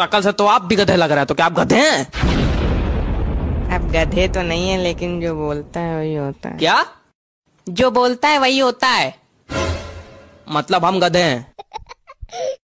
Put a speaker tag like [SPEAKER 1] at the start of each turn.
[SPEAKER 1] सकल से तो आप भी गधे लग रहे हैं तो क्या आप गधे हैं
[SPEAKER 2] आप गधे तो नहीं है लेकिन जो बोलता है वही होता है क्या जो बोलता है वही होता है
[SPEAKER 3] मतलब हम गधे हैं